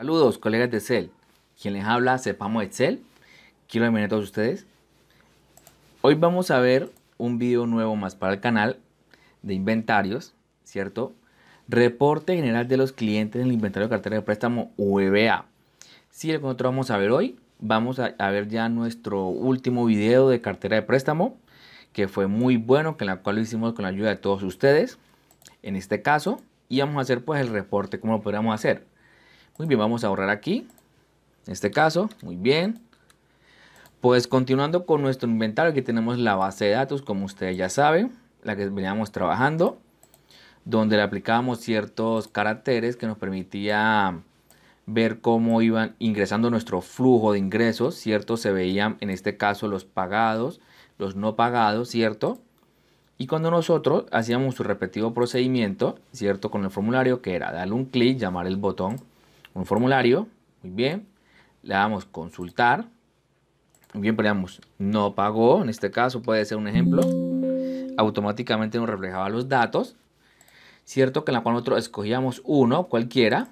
Saludos, colegas de Excel. Quien les habla, sepamos Excel. Quiero bienvenir a todos ustedes. Hoy vamos a ver un video nuevo más para el canal de inventarios, ¿cierto? Reporte general de los clientes en el inventario de cartera de préstamo UBA. E si sí, lo que nosotros vamos a ver hoy, vamos a, ver ya nuestro último video de cartera de préstamo, que fue muy bueno, que en la cual lo hicimos con la ayuda de todos ustedes, en este caso, y vamos a hacer pues el reporte, como lo podríamos hacer muy bien, vamos a ahorrar aquí. En este caso, muy bien. Pues continuando con nuestro inventario, aquí tenemos la base de datos, como ustedes ya saben, la que veníamos trabajando, donde le aplicábamos ciertos caracteres que nos permitía ver cómo iban ingresando nuestro flujo de ingresos, ¿cierto? Se veían en este caso los pagados, los no pagados, ¿cierto? Y cuando nosotros hacíamos su repetido procedimiento, ¿cierto? Con el formulario que era darle un clic, llamar el botón un formulario, muy bien, le damos consultar, muy bien, ponemos no pagó, en este caso puede ser un ejemplo, automáticamente nos reflejaba los datos, cierto que en la cual nosotros escogíamos uno, cualquiera,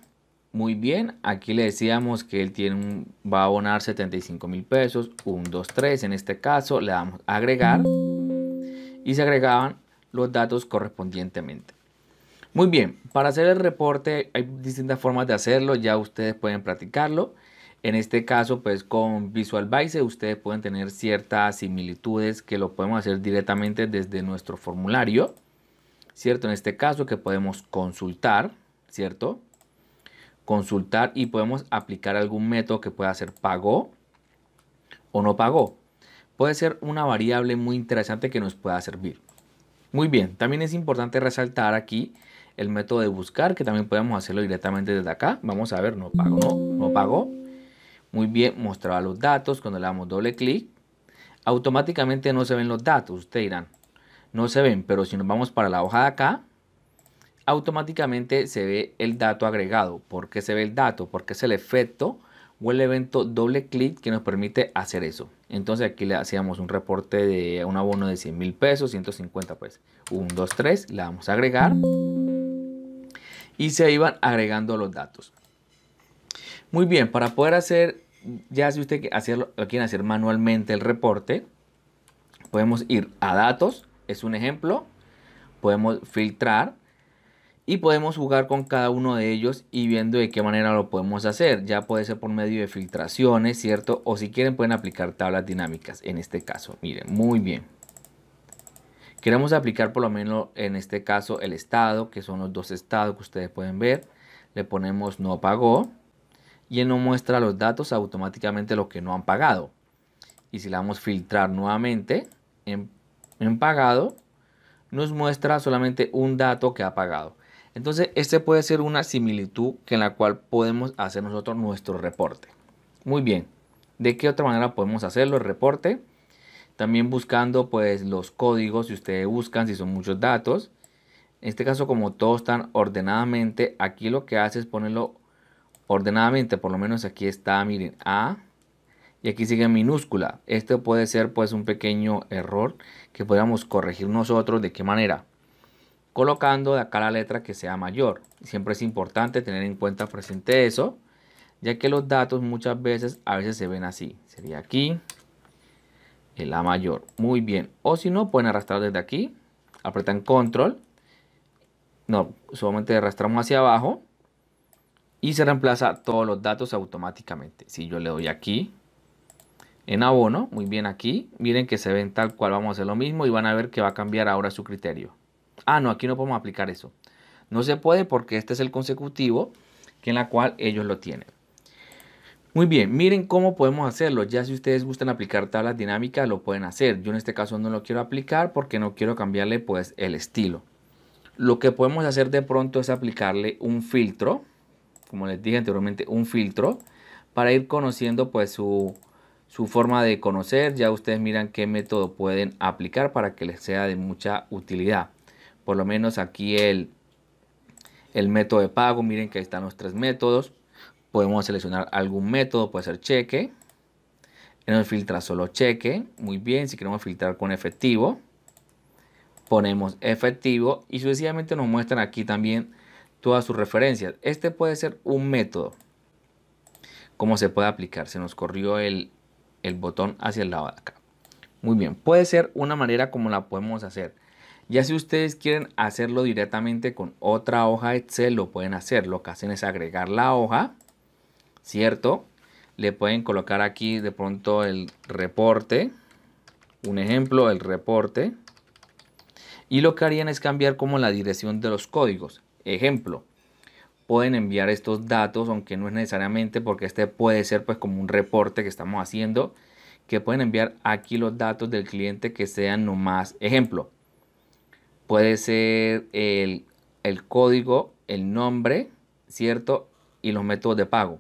muy bien, aquí le decíamos que él tiene un, va a abonar 75 mil pesos, 1, 2, 3, en este caso le damos agregar y se agregaban los datos correspondientemente. Muy bien, para hacer el reporte hay distintas formas de hacerlo, ya ustedes pueden practicarlo. En este caso, pues con Visual Basic ustedes pueden tener ciertas similitudes que lo podemos hacer directamente desde nuestro formulario, ¿cierto? En este caso que podemos consultar, ¿cierto? Consultar y podemos aplicar algún método que pueda ser pagó o no pagó. Puede ser una variable muy interesante que nos pueda servir. Muy bien, también es importante resaltar aquí el método de buscar, que también podemos hacerlo directamente desde acá. Vamos a ver, no pago, no, Muy bien, mostraba los datos. Cuando le damos doble clic, automáticamente no se ven los datos. Ustedes dirán, no se ven, pero si nos vamos para la hoja de acá, automáticamente se ve el dato agregado. ¿Por qué se ve el dato? Porque es el efecto o el evento doble clic que nos permite hacer eso. Entonces aquí le hacíamos un reporte de un abono de 100 mil pesos, 150 pues 1, 2, 3, le vamos a agregar y se iban agregando los datos. Muy bien, para poder hacer, ya si usted hacerlo, quiere hacer manualmente el reporte, podemos ir a datos, es un ejemplo, podemos filtrar y podemos jugar con cada uno de ellos y viendo de qué manera lo podemos hacer. Ya puede ser por medio de filtraciones, ¿cierto? O si quieren pueden aplicar tablas dinámicas en este caso. Miren, muy bien. Queremos aplicar por lo menos en este caso el estado, que son los dos estados que ustedes pueden ver. Le ponemos no pagó y él nos muestra los datos automáticamente lo que no han pagado. Y si le damos filtrar nuevamente en pagado, nos muestra solamente un dato que ha pagado. Entonces, este puede ser una similitud que en la cual podemos hacer nosotros nuestro reporte. Muy bien. ¿De qué otra manera podemos hacerlo el reporte? También buscando pues los códigos, si ustedes buscan, si son muchos datos. En este caso, como todos están ordenadamente, aquí lo que hace es ponerlo ordenadamente, por lo menos aquí está, miren, A, y aquí sigue minúscula. Este puede ser pues un pequeño error que podamos corregir nosotros de qué manera colocando de acá la letra que sea mayor. Siempre es importante tener en cuenta presente eso, ya que los datos muchas veces a veces se ven así. Sería aquí, el A mayor. Muy bien. O si no, pueden arrastrar desde aquí. Apretan control. No, solamente arrastramos hacia abajo. Y se reemplaza todos los datos automáticamente. Si yo le doy aquí, en abono, muy bien aquí. Miren que se ven tal cual, vamos a hacer lo mismo y van a ver que va a cambiar ahora su criterio ah, no, aquí no podemos aplicar eso. No se puede porque este es el consecutivo que en la cual ellos lo tienen. Muy bien, miren cómo podemos hacerlo. Ya si ustedes gustan aplicar tablas dinámicas, lo pueden hacer. Yo en este caso no lo quiero aplicar porque no quiero cambiarle pues el estilo. Lo que podemos hacer de pronto es aplicarle un filtro, como les dije anteriormente, un filtro para ir conociendo pues su, su forma de conocer. Ya ustedes miran qué método pueden aplicar para que les sea de mucha utilidad por lo menos aquí el, el método de pago, miren que ahí están los tres métodos, podemos seleccionar algún método, puede ser cheque, nos filtra solo cheque, muy bien, si queremos filtrar con efectivo, ponemos efectivo y sucesivamente nos muestran aquí también todas sus referencias. Este puede ser un método. ¿Cómo se puede aplicar? Se nos corrió el, el botón hacia el lado de acá. Muy bien, puede ser una manera como la podemos hacer. Ya si ustedes quieren hacerlo directamente con otra hoja Excel, lo pueden hacer. Lo que hacen es agregar la hoja, ¿cierto? Le pueden colocar aquí de pronto el reporte. Un ejemplo, el reporte. Y lo que harían es cambiar como la dirección de los códigos. Ejemplo, pueden enviar estos datos, aunque no es necesariamente porque este puede ser pues como un reporte que estamos haciendo, que pueden enviar aquí los datos del cliente que sean nomás ejemplo. Puede ser el, código, el nombre, ¿cierto? Y los métodos de pago.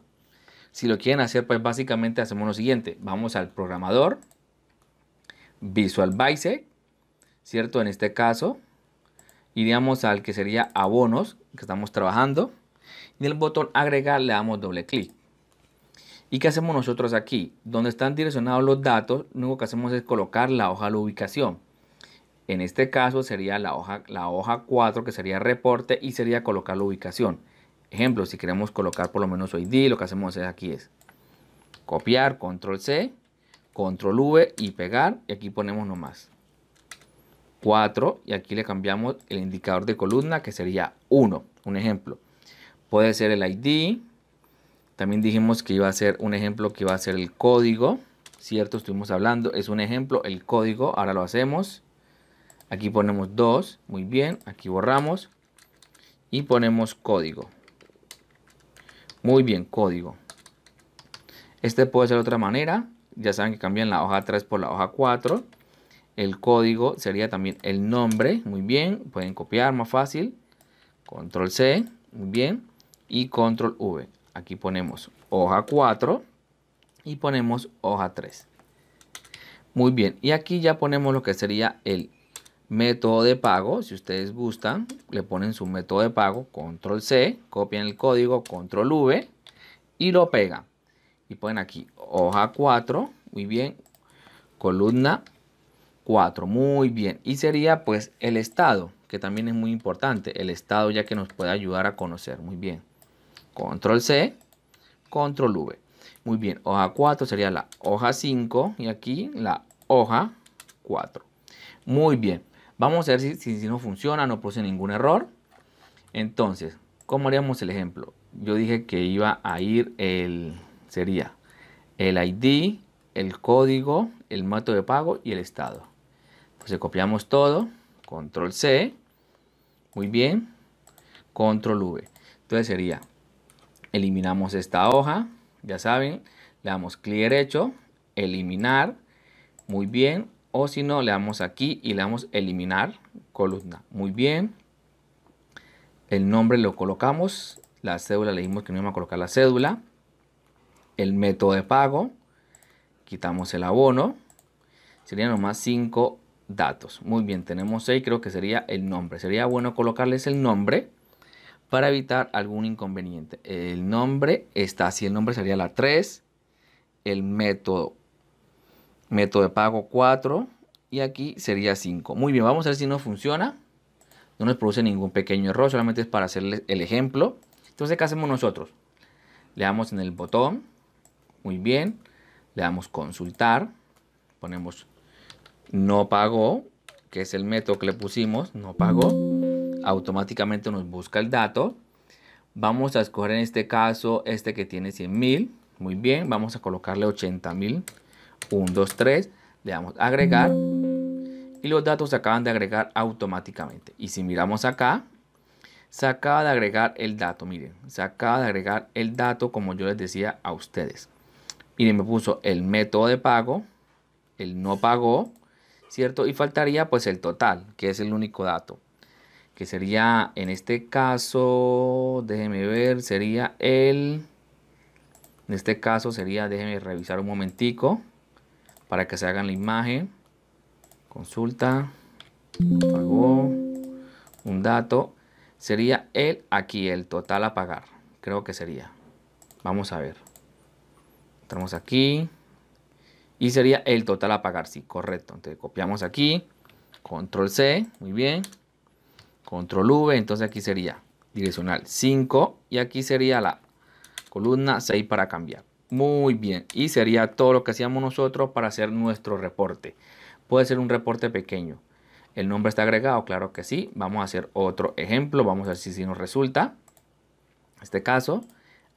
Si lo quieren hacer, pues básicamente hacemos lo siguiente. Vamos al programador, Visual Basic, ¿cierto? En este caso, iríamos al que sería abonos, que estamos trabajando. Y en el botón agregar le damos doble clic. ¿Y qué hacemos nosotros aquí? Donde están direccionados los datos, lo único que hacemos es colocar la hoja de la ubicación. En este caso sería la hoja, la hoja 4, que sería reporte, y sería colocar la ubicación. Ejemplo, si queremos colocar por lo menos su ID, lo que hacemos es aquí es copiar, control C, control V y pegar. Y aquí ponemos nomás 4 y aquí le cambiamos el indicador de columna que sería 1. Un ejemplo. Puede ser el ID. También dijimos que iba a ser un ejemplo que iba a ser el código. Cierto, estuvimos hablando. Es un ejemplo, el código. Ahora lo hacemos. Aquí ponemos 2, muy bien, aquí borramos y ponemos código. Muy bien, código. Este puede ser otra manera, ya saben que cambian la hoja 3 por la hoja 4. El código sería también el nombre, muy bien, pueden copiar más fácil. Control C, muy bien, y Control V. Aquí ponemos hoja 4 y ponemos hoja 3. Muy bien, y aquí ya ponemos lo que sería el método de pago. Si ustedes gustan, le ponen su método de pago, control C, copian el código, control V y lo pegan. Y ponen aquí hoja 4, muy bien, columna 4, muy bien. Y sería pues el estado, que también es muy importante, el estado ya que nos puede ayudar a conocer, muy bien. Control C, control V. Muy bien, hoja 4 sería la hoja 5 y aquí la hoja 4. Muy bien. Vamos a ver si, si, no funciona, no produce ningún error. Entonces, ¿cómo haríamos el ejemplo? Yo dije que iba a ir el, sería el ID, el código, el mato de pago y el estado. Entonces pues, copiamos todo, control C, muy bien, control V. Entonces sería, eliminamos esta hoja, ya saben, le damos clic derecho, eliminar, muy bien, o si no le damos aquí y le damos eliminar columna muy bien el nombre lo colocamos la cédula le dimos que no iba a colocar la cédula el método de pago quitamos el abono serían nomás cinco datos muy bien tenemos seis. creo que sería el nombre sería bueno colocarles el nombre para evitar algún inconveniente el nombre está así el nombre sería la 3 el método método de pago 4 y aquí sería 5. Muy bien, vamos a ver si no funciona. No nos produce ningún pequeño error, solamente es para hacerle el ejemplo. Entonces, ¿qué hacemos nosotros? Le damos en el botón, muy bien, le damos consultar, ponemos no pagó, que es el método que le pusimos, no pagó, automáticamente nos busca el dato. Vamos a escoger en este caso este que tiene 100.000. muy bien, vamos a colocarle 80.000. mil 1, 2, 3, le damos agregar y los datos se acaban de agregar automáticamente. Y si miramos acá, se acaba de agregar el dato, miren, se acaba de agregar el dato como yo les decía a ustedes. Miren, me puso el método de pago, el no pagó, ¿cierto? Y faltaría pues el total, que es el único dato, que sería en este caso, déjenme ver, sería el, en este caso sería, déjenme revisar un momentico, para que se hagan la imagen. Consulta, un dato. Sería el aquí, el total a pagar. Creo que sería. Vamos a ver. Entramos aquí. Y sería el total a pagar, sí, correcto. Entonces copiamos aquí. Control C, muy bien. Control V, entonces aquí sería direccional 5. Y aquí sería la columna 6 para cambiar. Muy bien, y sería todo lo que hacíamos nosotros para hacer nuestro reporte. Puede ser un reporte pequeño. El nombre está agregado, claro que sí. Vamos a hacer otro ejemplo, vamos a ver si, nos resulta. En este caso,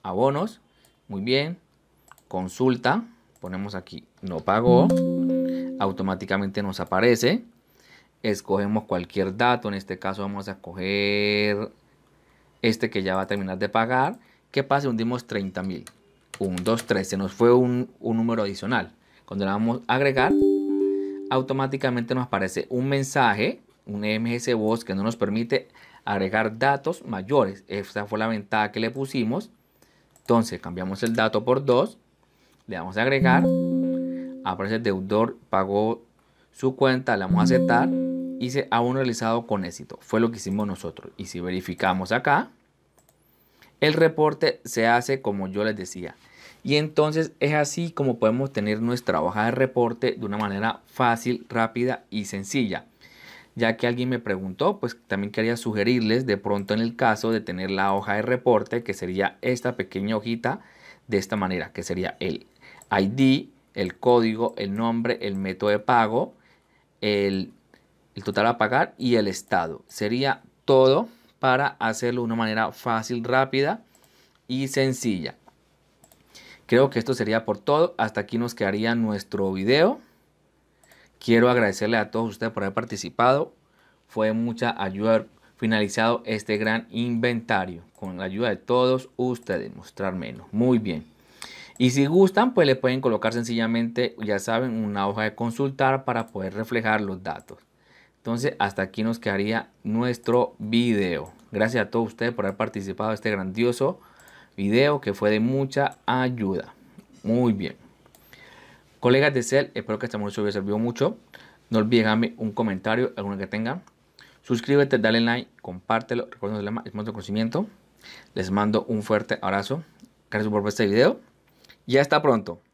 abonos, muy bien. Consulta, ponemos aquí no pagó. Automáticamente nos aparece. Escogemos cualquier dato, en este caso vamos a escoger este que ya va a terminar de pagar. ¿Qué pasa? Hundimos 30 mil. 1, 2, 3, se nos fue un, número adicional. Cuando le damos a agregar, automáticamente nos aparece un mensaje, un ms Voz que no nos permite agregar datos mayores. Esa fue la ventaja que le pusimos. Entonces cambiamos el dato por 2, le damos a agregar, aparece el deudor, pagó su cuenta, le vamos a aceptar y se ha realizado con éxito. Fue lo que hicimos nosotros. Y si verificamos acá, el reporte se hace como yo les decía. Y entonces es así como podemos tener nuestra hoja de reporte de una manera fácil, rápida y sencilla. Ya que alguien me preguntó, pues también quería sugerirles de pronto en el caso de tener la hoja de reporte, que sería esta pequeña hojita de esta manera, que sería el ID, el código, el nombre, el método de pago, el, el total a pagar y el estado. Sería todo para hacerlo de una manera fácil, rápida y sencilla. Creo que esto sería por todo. Hasta aquí nos quedaría nuestro video. Quiero agradecerle a todos ustedes por haber participado. Fue mucha ayuda finalizado este gran inventario con la ayuda de todos ustedes. Mostrar menos. Muy bien. Y si gustan, pues le pueden colocar sencillamente, ya saben, una hoja de consultar para poder reflejar los datos. Entonces, hasta aquí nos quedaría nuestro video. Gracias a todos ustedes por haber participado en este grandioso video que fue de mucha ayuda. Muy bien. Colegas de Cell, espero que este mucho les servido mucho. No olviden dejarme un comentario, alguno que tengan. Suscríbete, dale like, compártelo. Recuerden el es de conocimiento. Les mando un fuerte abrazo. Gracias por ver este video. ya hasta pronto.